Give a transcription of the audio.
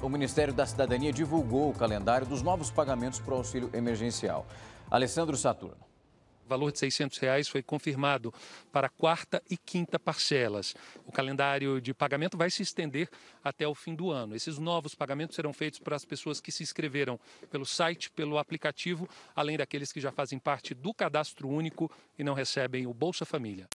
O Ministério da Cidadania divulgou o calendário dos novos pagamentos para o auxílio emergencial. Alessandro Saturno. O valor de R$ 600 reais foi confirmado para quarta e quinta parcelas. O calendário de pagamento vai se estender até o fim do ano. Esses novos pagamentos serão feitos para as pessoas que se inscreveram pelo site, pelo aplicativo, além daqueles que já fazem parte do cadastro único e não recebem o Bolsa Família.